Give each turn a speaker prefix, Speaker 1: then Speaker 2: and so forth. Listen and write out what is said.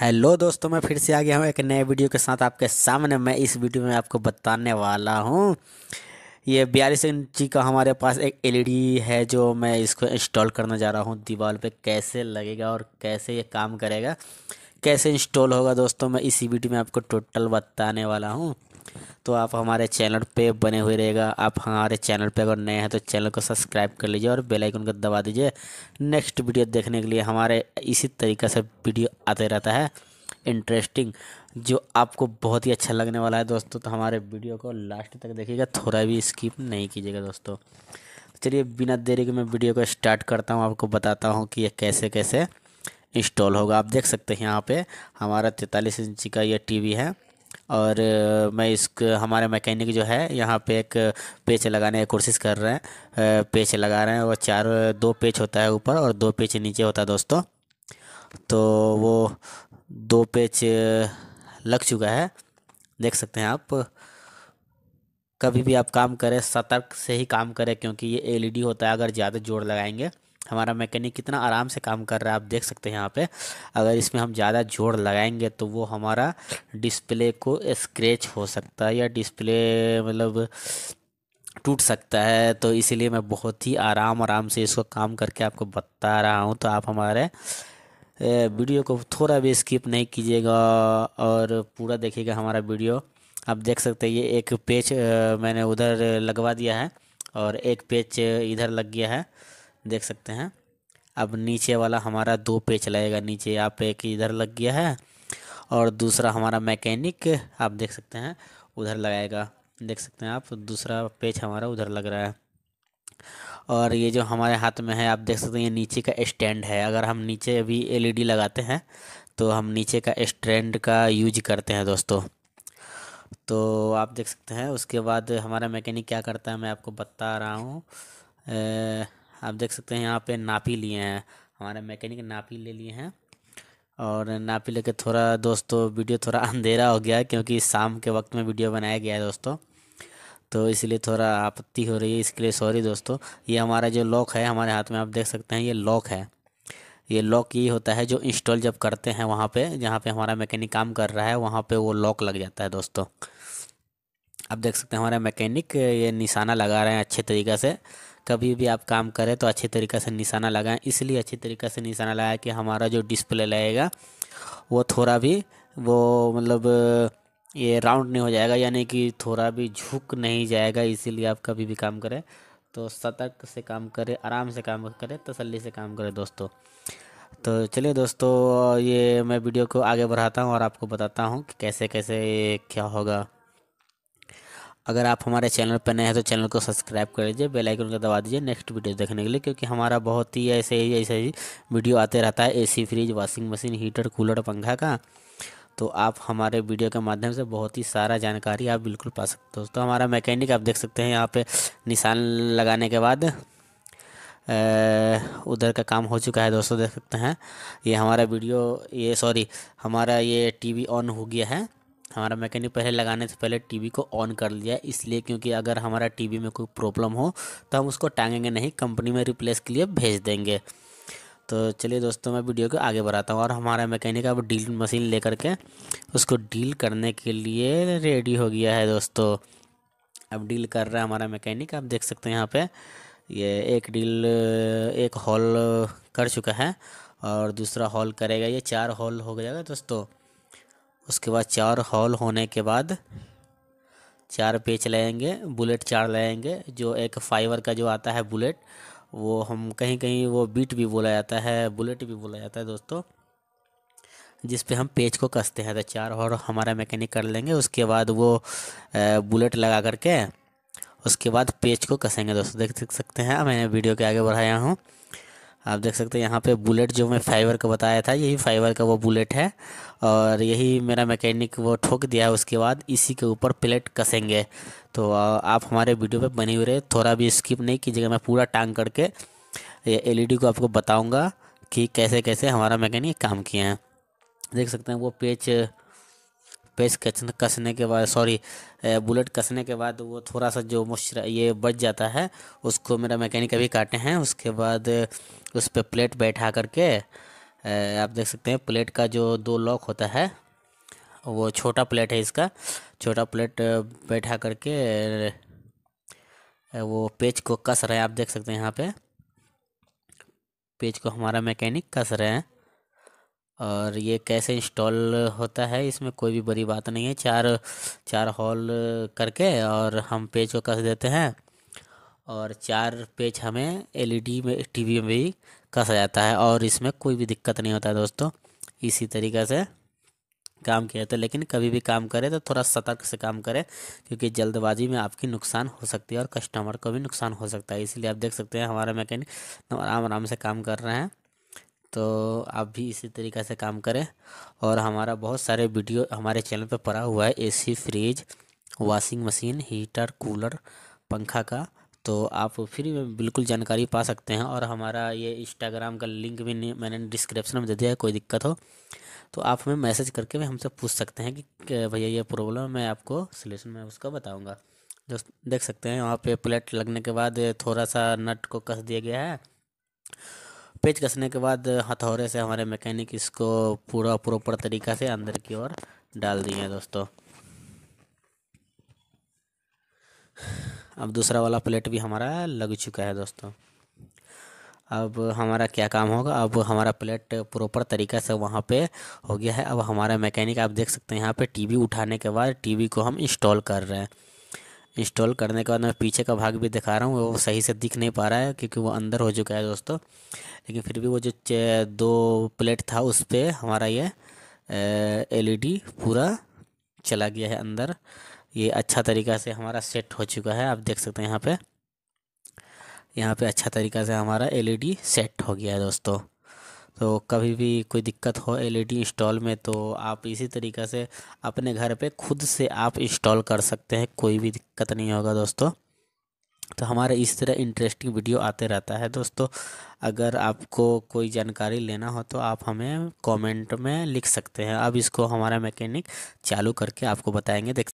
Speaker 1: hello दोस्तों मैं फिर से आ गया हूँ एक नए वीडियो के साथ आपके सामने मैं इस वीडियो में आपको बताने वाला हूँ ये बयालीस इंची का हमारे पास एक एलईडी है जो मैं इसको इंस्टॉल करने जा रहा हूँ दीवार पे कैसे लगेगा और कैसे ये काम करेगा कैसे इंस्टॉल होगा दोस्तों मैं इसी वीडियो में आपको टोटल बताने वाला हूँ तो आप हमारे चैनल पे बने हुए रहेगा आप हमारे चैनल पे अगर नए हैं तो चैनल को सब्सक्राइब कर लीजिए और बेल आइकन को दबा दीजिए नेक्स्ट वीडियो देखने के लिए हमारे इसी तरीक़े से वीडियो आते रहता है इंटरेस्टिंग जो आपको बहुत ही अच्छा लगने वाला है दोस्तों तो हमारे वीडियो को लास्ट तक देखिएगा थोड़ा भी स्किप नहीं कीजिएगा दोस्तों चलिए बिना देरी के मैं वीडियो को स्टार्ट करता हूँ आपको बताता हूँ कि ये कैसे कैसे इंस्टॉल होगा आप देख सकते हैं यहाँ पे हमारा तैंतालीस इंची का ये टीवी है और मैं इस हमारे मैकेनिक जो है यहाँ पे एक पेच लगाने की कोशिश कर रहे हैं पेच लगा रहे हैं वो चार दो पेच होता है ऊपर और दो पेच नीचे होता है दोस्तों तो वो दो पेच लग चुका है देख सकते हैं आप कभी भी आप काम करें सतर्क से ही काम करें क्योंकि ये एलईडी होता है अगर ज़्यादा जोड़ लगाएंगे हमारा मैकेनिक कितना आराम से काम कर रहा है आप देख सकते हैं यहाँ पे अगर इसमें हम ज़्यादा जोड़ लगाएंगे तो वो हमारा डिस्प्ले को स्क्रैच हो सकता है या डिस्प्ले मतलब टूट सकता है तो इसीलिए मैं बहुत ही आराम आराम से इसको काम करके आपको बता रहा हूँ तो आप हमारे वीडियो को थोड़ा भी स्किप नहीं कीजिएगा और पूरा देखिएगा हमारा वीडियो आप देख सकते हैं ये एक पेज मैंने उधर लगवा दिया है और एक पेज इधर लग गया है देख सकते हैं अब नीचे वाला हमारा दो पे लगेगा नीचे आप एक इधर लग गया है और दूसरा हमारा मैकेनिक आप देख सकते हैं उधर लगाएगा देख सकते हैं आप दूसरा पेज हमारा उधर लग रहा है और ये जो हमारे हाथ में है आप देख सकते हैं ये नीचे का स्टैंड है अगर हम नीचे अभी एलईडी e लगाते हैं तो हम नीचे का स्टैंड का यूज करते हैं दोस्तों तो आप देख सकते हैं उसके बाद हमारा मैकेनिक क्या करता है मैं आपको बता रहा हूँ आप देख सकते हैं यहाँ पे नापी लिए हैं हमारे मैकेनिक नापी ले लिए हैं और नापी लेके थोड़ा दोस्तों वीडियो थोड़ा अंधेरा हो गया क्योंकि शाम के वक्त में वीडियो बनाया गया है दोस्तों तो इसलिए थोड़ा आपत्ति हो रही है इसके लिए सॉरी दोस्तों ये हमारा जो लॉक है हमारे हाथ में आप देख सकते हैं ये लॉक है ये लॉक ये होता है जो इंस्टॉल जब करते हैं वहाँ पे जहाँ पे हमारा मैकेनिक काम कर रहा है वहाँ पे वो लॉक लग जाता है दोस्तों आप देख सकते हैं हमारा मैकेनिक ये निशाना लगा रहे हैं अच्छे तरीक़े से कभी भी आप काम करें तो अच्छे तरीके से निशाना लगाएं इसलिए अच्छे तरीके से निशाना लगाएं कि हमारा जो डिस्प्ले लगेगा वो थोड़ा भी वो मतलब ये राउंड नहीं हो जाएगा यानी कि थोड़ा भी झुक नहीं जाएगा इसीलिए आप कभी भी काम करें तो सतर्क से काम करें आराम से काम करें तसल्ली से काम करें दोस्तों तो चलिए दोस्तों ये मैं वीडियो को आगे बढ़ाता हूँ और आपको बताता हूँ कि कैसे कैसे क्या होगा अगर आप हमारे चैनल पर नए हैं तो चैनल को सब्सक्राइब कर लीजिए बेल आइकन का दबा दीजिए नेक्स्ट वीडियो देखने के लिए क्योंकि हमारा बहुत ही ऐसे ही ऐसे ही वीडियो आते रहता है AC fridge washing machine heater cooler पंखा का तो आप हमारे वीडियो के माध्यम से बहुत ही सारा जानकारी आप बिल्कुल पा सकते हो दोस्तों हमारा मैकेनिक आप देख सकते हैं यहाँ पर निशान लगाने के बाद उधर का काम हो चुका है दोस्तों देख सकते हैं ये हमारा वीडियो ये सॉरी हमारा ये वी ऑन हो गया है हमारा मैकेनिक पहले लगाने से पहले टीवी को ऑन कर लिया इसलिए क्योंकि अगर हमारा टीवी में कोई प्रॉब्लम हो तो हम उसको टांगेंगे नहीं कंपनी में रिप्लेस के लिए भेज देंगे तो चलिए दोस्तों मैं वीडियो को आगे बढ़ाता हूँ और हमारा मैकेनिक अब डील मशीन लेकर के उसको डील करने के लिए रेडी हो गया है दोस्तों अब डील कर रहा है हमारा मैकेनिक आप देख सकते हैं यहाँ पे ये एक डील एक हॉल कर चुका है और दूसरा हॉल करेगा ये चार हॉल हो जाएगा दोस्तों उसके बाद चार हॉल होने के बाद चार पेच लेंगे बुलेट चार लाएंगे जो एक फाइबर का जो आता है बुलेट वो हम कहीं कहीं वो बीट भी बोला जाता है बुलेट भी बोला जाता है दोस्तों जिस पे हम पेच को कसते हैं तो चार और हमारा मैकेनिक कर लेंगे उसके बाद वो बुलेट लगा करके उसके बाद पेच को कसेंगे दोस्तों देख सकते हैं मैंने वीडियो के आगे बढ़ाया हूँ आप देख सकते हैं यहाँ पे बुलेट जो मैं फाइबर का बताया था यही फाइबर का वो बुलेट है और यही मेरा मैकेनिक वो ठोक दिया है उसके बाद इसी के ऊपर प्लेट कसेंगे तो आप हमारे वीडियो पे बने हुए रहे थोड़ा भी स्किप नहीं कीजिएगा मैं पूरा टांग करके ये एलईडी को आपको बताऊँगा कि कैसे कैसे हमारा मैकेनिक काम किए हैं देख सकते हैं वो पेच पेस कस कसने के बाद सॉरी बुलेट कसने के बाद वो थोड़ा सा जो मोश्चर ये बच जाता है उसको मेरा मैकेनिक अभी काटे हैं उसके बाद उस पर प्लेट बैठा करके आप देख सकते हैं प्लेट का जो दो लॉक होता है वो छोटा प्लेट है इसका छोटा प्लेट बैठा करके वो पेज को कस रहे हैं आप देख सकते हैं यहाँ पे पेच को हमारा मैकेनिक कस रहे हैं और ये कैसे इंस्टॉल होता है इसमें कोई भी बड़ी बात नहीं है चार चार हॉल करके और हम पेज को कस देते हैं और चार पेज हमें एलईडी में टीवी में भी कसा जाता है और इसमें कोई भी दिक्कत नहीं होता है दोस्तों इसी तरीक़े से काम किया तो लेकिन कभी भी काम करें तो थोड़ा सतर्क से काम करें क्योंकि जल्दबाजी में आपकी नुकसान हो सकती है और कस्टमर को भी नुकसान हो सकता है इसीलिए आप देख सकते हैं हमारा मैकेनिक आराम आराम से काम कर रहे हैं तो आप भी इसी तरीक़े से काम करें और हमारा बहुत सारे वीडियो हमारे चैनल पर पड़ा हुआ है AC fridge washing machine heater cooler पंखा का तो आप फ्री में बिल्कुल जानकारी पा सकते हैं और हमारा ये इंस्टाग्राम का लिंक भी मैंने डिस्क्रिप्शन में दे दिया है कोई दिक्कत हो तो आप हमें मैसेज करके भी हमसे पूछ सकते हैं कि भैया ये प्रॉब्लम मैं आपको सोल्यूशन में उसका बताऊँगा दोस्त देख सकते हैं वहाँ पे प्लेट लगने के बाद थोड़ा सा नट को कस दिया गया है पेच कसने के बाद हथौरे से हमारे मैकेनिक इसको पूरा प्रॉपर तरीका से अंदर की ओर डाल दिए दोस्तों अब दूसरा वाला प्लेट भी हमारा लग चुका है दोस्तों अब हमारा क्या काम होगा अब हमारा प्लेट प्रॉपर तरीका से वहाँ पे हो गया है अब हमारा मैकेनिक आप देख सकते हैं यहाँ पे टीवी उठाने के बाद टीवी को हम इंस्टॉल कर रहे हैं इंस्टॉल करने के बाद मैं पीछे का भाग भी दिखा रहा हूँ वो सही से दिख नहीं पा रहा है क्योंकि वो अंदर हो चुका है दोस्तों लेकिन फिर भी वो जो दो प्लेट था उस पर हमारा ये एलईडी पूरा चला गया है अंदर ये अच्छा तरीका से हमारा सेट हो चुका है आप देख सकते हैं यहाँ पर यहाँ पे अच्छा तरीका से हमारा एलईडी सेट हो गया है दोस्तों तो कभी भी कोई दिक्कत हो एलईडी इंस्टॉल e में तो आप इसी तरीक़े से अपने घर पे खुद से आप इंस्टॉल कर सकते हैं कोई भी दिक्कत नहीं होगा दोस्तों तो हमारे इस तरह इंटरेस्टिंग वीडियो आते रहता है दोस्तों अगर आपको कोई जानकारी लेना हो तो आप हमें कमेंट में लिख सकते हैं अब इसको हमारा मैकेनिक चालू करके आपको बताएंगे देख